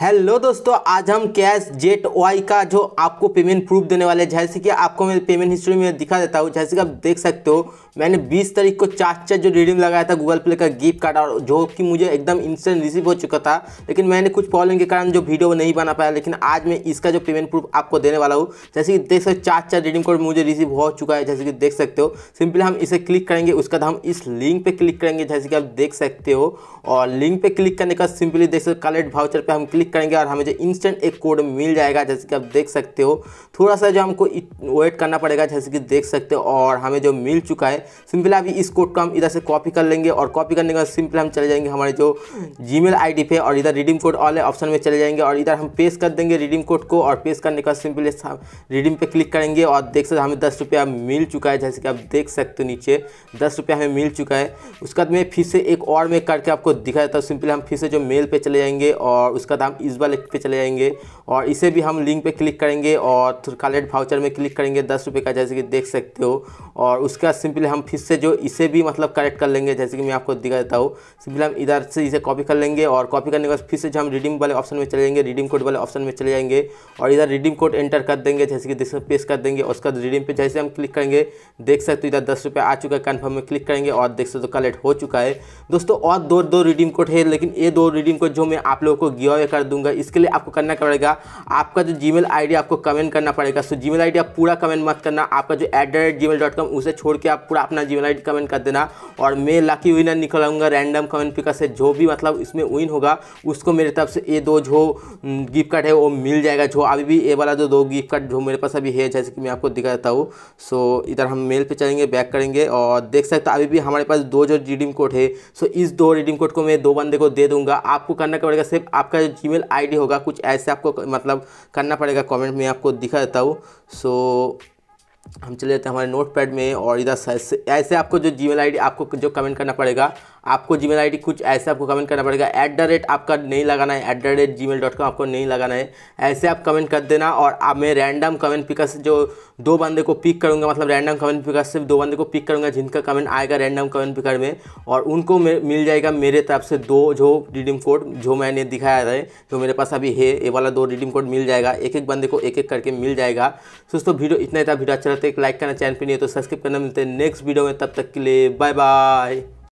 hello दोस्तों आज हम कैश जेट वाई का जो आपको पेमेंट प्रूफ देने वाले हैं जैसे कि आपको मैं पेमेंट हिस्ट्री में दिखा देता हूँ जैसे कि आप देख सकते हो मैंने 20 तारीख को चार चार जो रिडीम लगाया था गूगल प्ले का गिफ्ट कार्ड और जो कि मुझे एकदम इंस्टेंट रिसीव हो चुका था लेकिन मैंने कुछ प्रॉब्लम के कारण जो वीडियो नहीं बना पाया लेकिन आज मैं इसका जो पेमेंट प्रूफ आपको देने वाला हूँ जैसे कि देख सकते चार चार रिडीम कोड मुझे रिसीव हो चुका है जैसे कि देख सकते हो सिंपली हम इसे क्लिक करेंगे उसके बाद हम इस लिंक पर क्लिक करेंगे जैसे कि आप देख सकते हो और लिंक पर क्लिक करने का सिंपली देख सकते कलेक्ट भाउचर पर हम क्लिक क्लिक करेंगे और हमें जो इंस्टेंट एक कोड मिल जाएगा जैसे कि आप देख सकते हो थोड़ा सा जो हमको वेट करना पड़ेगा जैसे कि देख सकते हो और हमें जो मिल चुका है सिंपल अभी इस कोड को हम इधर से कॉपी कर लेंगे और कॉपी करने के बाद सिंपल हम चले जाएंगे हमारे जो जी मेल पे और इधर रिडीम कोड ऑल ऑप्शन में चले जाएंगे और इधर हम पेश कर देंगे रिडीम कोड को और पेश करने के बाद सिंपल रिडीम पे क्लिक करेंगे और देख सकते हमें दस रुपया मिल चुका है जैसे कि आप देख सकते हो नीचे दस रुपया हमें मिल चुका है उसके बाद मैं फिर से एक और में करके आपको दिखा देता हूँ सिंपली हम फिर से जो मेल पे चले जाएंगे और उसका दाम इस बार लिख पे चले जाएंगे और इसे भी हम लिंक पे क्लिक करेंगे और कालेट भाउचर में क्लिक करेंगे दस रुपये का जैसे कि देख सकते हो और उसके बाद सिंपली हम फिर से जो इसे भी मतलब करेक्ट कर लेंगे जैसे कि मैं आपको दिखा देता हूँ सिंपली हम इधर से इसे कॉपी कर लेंगे और कॉपी करने के बाद फिर से जो हम रिडीम वाले ऑप्शन में चले जाएंगे रिडीम कोड वाले ऑप्शन में चले जाएंगे और इधर रिडीम कोड एंटर कर देंगे जैसे कि पेश कर देंगे उसके उसका रिडीम पे जैसे हम क्लिक करेंगे देख सकते हो इधर दस रुपये आ चुका है कन्फर्म में क्लिक करेंगे और देख सकते हो कलेक्ट हो चुका है दोस्तों और दो दो रिडीम कोड है लेकिन ये दो रिडीम कोड जो मैं आप लोगों को गिव कर दूंगा इसके लिए आपको करना पड़ेगा आपका जो जी मेल आपको कमेंट करना पड़ेगा सो जी मेल आप पूरा कमेंट मत करना आपका जो एट उसे छोड़ के आप पूरा अपना जी मेल कमेंट कर देना और मैं लकी विनर निकलाऊंगा रैंडम कमेंट पिकर से जो भी मतलब इसमें विन होगा उसको मेरे तरफ से ये दो जो गिफ्ट कार्ड है वो मिल जाएगा जो अभी भी ये वाला जो दो गिफ्ट कार्ड जो मेरे पास अभी है जैसे कि मैं आपको दिखा देता हूँ सो इधर हम मेल पे चलेंगे बैक करेंगे और देख सकते अभी भी हमारे पास दो जो रिडीम कोड है सो इस दो रिडीम कोड को मैं दो बंदे को दे दूंगा आपको करना पड़ेगा सिर्फ आपका जी ईमेल आईडी होगा कुछ ऐसे आपको मतलब करना पड़ेगा कमेंट में आपको दिखा देता हूँ सो हम चले जाते हैं हमारे नोट पैड में और इधर ऐसे आपको जो जी मेल आपको जो कमेंट करना पड़ेगा आपको जीमेल आईडी कुछ ऐसे आपको कमेंट करना पड़ेगा एट द रेट आपका नहीं लगाना है at the rate Gmail dot com आपको नहीं लगाना है ऐसे आप कमेंट कर देना और आप मैं रैंडम कमेंट पिकर से जो दो बंदे को पिक करूँगा मतलब रैंडम कमेंट पिकर से दो बंदे को पिक करूंगा जिनका कमेंट आएगा रैंडम कमेंट पिकर में और उनको मिल जाएगा मेरे तरफ से दो जो रिडीम कोड जो मैंने दिखाया है जो मेरे पास अभी है ये वाला दो रिडीम कोड मिल जाएगा एक एक बंदे को एक एक करके मिल जाएगा दोस्तों वीडियो इतना ही था वीडियो अच्छा रहता है एक लाइक करना चैनल पर नहीं है तो सब्सक्राइब करना मिलते हैं नेक्स्ट वीडियो में तब तक के लिए बाय बाय